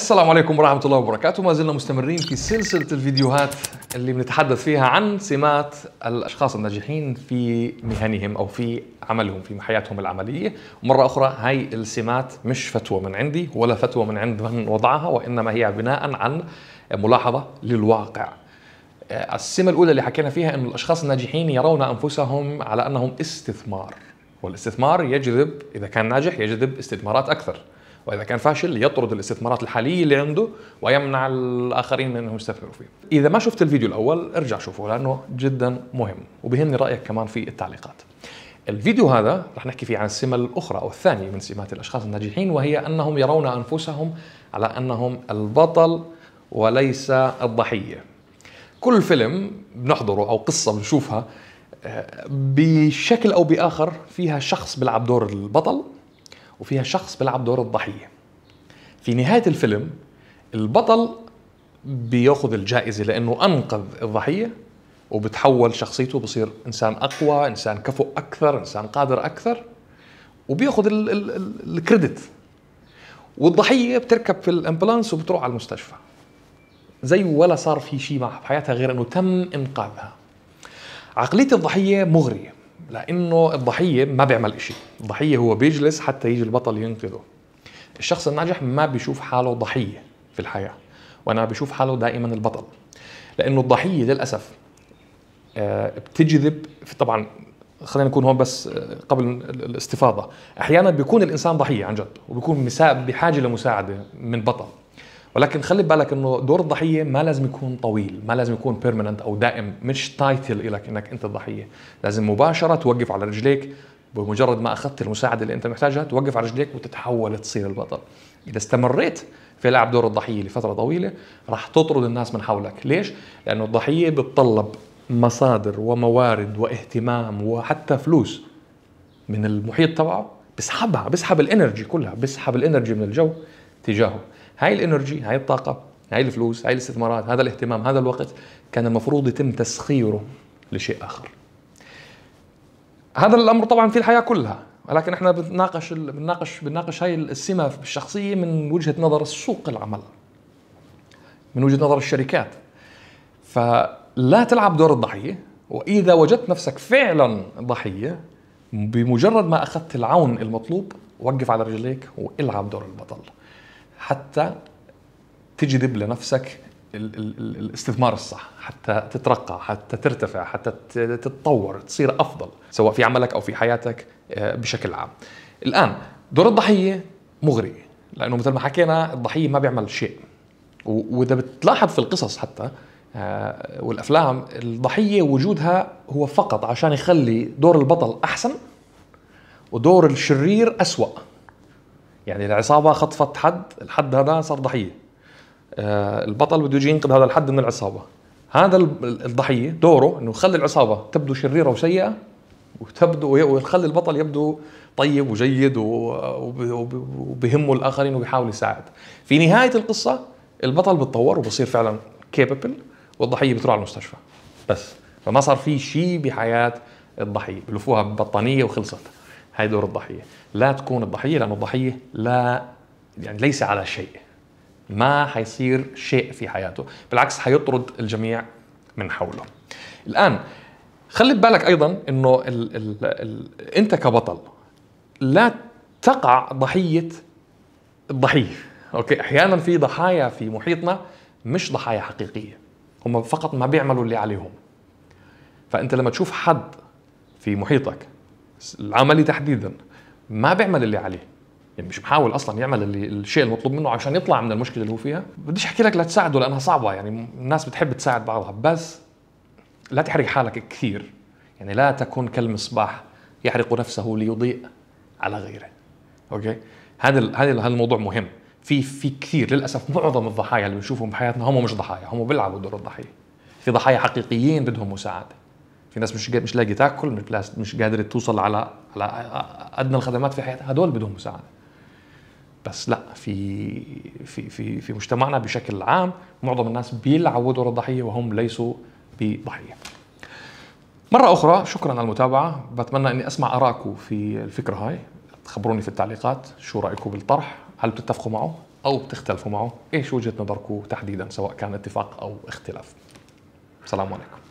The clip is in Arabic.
السلام عليكم ورحمة الله وبركاته ما زلنا مستمرين في سلسلة الفيديوهات اللي بنتحدث فيها عن سمات الأشخاص الناجحين في مهنهم أو في عملهم في حياتهم العملية مرة أخرى هاي السمات مش فتوى من عندي ولا فتوى من عند من وضعها وإنما هي بناء عن ملاحظة للواقع السمة الأولى اللي حكينا فيها أن الأشخاص الناجحين يرون أنفسهم على أنهم استثمار والاستثمار يجذب إذا كان ناجح يجذب استثمارات أكثر واذا كان فاشل يطرد الاستثمارات الحاليه اللي عنده ويمنع الاخرين من انهم يستثمروا فيه. اذا ما شفت الفيديو الاول ارجع شوفه لانه جدا مهم وبيهمني رايك كمان في التعليقات. الفيديو هذا رح نحكي فيه عن السمة الأخرى أو الثانية من سمات الأشخاص الناجحين وهي أنهم يرون أنفسهم على أنهم البطل وليس الضحية كل فيلم بنحضره أو قصة بنشوفها آه، بشكل أو بآخر فيها شخص بيلعب دور البطل وفيها شخص بيلعب دور الضحيه في نهايه الفيلم البطل بياخذ الجائزه لانه انقذ الضحيه وبتحول شخصيته بصير انسان اقوى انسان كفؤ اكثر انسان قادر اكثر وبياخذ الكريدت والضحيه بتركب في الامبلانس وبتروح على المستشفى زي ولا صار في شيء معها بحياتها غير انه تم انقاذها عقليه الضحيه مغريه لانه الضحيه ما بيعمل شيء الضحيه هو بيجلس حتى يجي البطل ينقذه الشخص الناجح ما بيشوف حاله ضحيه في الحياه وانا بشوف حاله دائما البطل لانه الضحيه للاسف آه، بتجذب طبعا خلينا نكون هون بس آه، قبل الاستفاضه احيانا بيكون الانسان ضحيه عن جد وبيكون بحاجه لمساعده من بطل ولكن خلي بالك انه دور الضحيه ما لازم يكون طويل ما لازم يكون بيرمننت او دائم مش تايتل لك انك انت الضحيه لازم مباشره توقف على رجليك بمجرد ما اخذت المساعده اللي انت محتاجها توقف على رجليك وتتحول تصير البطل اذا استمريت في لعب دور الضحيه لفتره طويله راح تطرد الناس من حولك ليش لانه الضحيه بتطلب مصادر وموارد واهتمام وحتى فلوس من المحيط تبعه بسحبها بسحب الانرجي كلها بسحب الانرجي من الجو تجاهه هاي الانرجي هاي الطاقه هاي الفلوس هاي الاستثمارات هذا الاهتمام هذا الوقت كان المفروض يتم تسخيره لشيء اخر هذا الامر طبعا في الحياه كلها ولكن احنا بنناقش ال... بنناقش بنناقش هاي السمه الشخصيه من وجهه نظر سوق العمل من وجهه نظر الشركات فلا تلعب دور الضحيه واذا وجدت نفسك فعلا ضحيه بمجرد ما اخذت العون المطلوب وقف على رجليك والعب دور البطل حتى تجذب لنفسك الاستثمار الصح حتى تترقى حتى ترتفع حتى تتطور تصير افضل سواء في عملك او في حياتك آه، بشكل عام الان دور الضحيه مغري لانه مثل ما حكينا الضحيه ما بيعمل شيء واذا بتلاحظ في القصص حتى آه، والافلام الضحيه وجودها هو فقط عشان يخلي دور البطل احسن ودور الشرير اسوأ يعني العصابه خطفت حد الحد هذا صار ضحيه آه، البطل بده يجي ينقذ هذا الحد من العصابه هذا الضحيه دوره انه يخلي العصابه تبدو شريره وسيئه وتبدو ويخلي البطل يبدو طيب وجيد وبهمه الاخرين وبيحاول يساعد في نهايه القصه البطل بتطور وبصير فعلا كيبل والضحيه بتروح على المستشفى بس فما صار في شيء بحياه الضحيه بلفوها ببطانيه وخلصت هاي دور الضحيه لا تكون الضحيه لانه الضحيه لا يعني ليس على شيء ما حيصير شيء في حياته بالعكس حيطرد الجميع من حوله الان خلي بالك ايضا انه الـ ال ال انت كبطل لا تقع ضحيه الضحيه اوكي احيانا في ضحايا في محيطنا مش ضحايا حقيقيه هم فقط ما بيعملوا اللي عليهم فانت لما تشوف حد في محيطك العملي تحديدا ما بيعمل اللي عليه يعني مش محاول اصلا يعمل اللي الشيء المطلوب منه عشان يطلع من المشكله اللي هو فيها بديش احكي لك لا تساعده لانها صعبه يعني الناس بتحب تساعد بعضها بس لا تحرق حالك كثير يعني لا تكن كالمصباح يحرق نفسه ليضيء على غيره اوكي هذا هذا الموضوع مهم في في كثير للاسف معظم الضحايا اللي بنشوفهم بحياتنا هم مش ضحايا هم بيلعبوا دور الضحيه في ضحايا حقيقيين بدهم مساعده في ناس مش مش لاقي تاكل مش قادره توصل على على ادنى الخدمات في حياتها هدول بدهم مساعده بس لا في في في في مجتمعنا بشكل عام معظم الناس بيلعبوا دور الضحيه وهم ليسوا بضحيه مرة أخرى شكرا على المتابعة بتمنى أني أسمع ارائكم في الفكرة هاي خبروني في التعليقات شو رأيكم بالطرح هل بتتفقوا معه أو بتختلفوا معه إيش وجهة نظركم تحديدا سواء كان اتفاق أو اختلاف السلام عليكم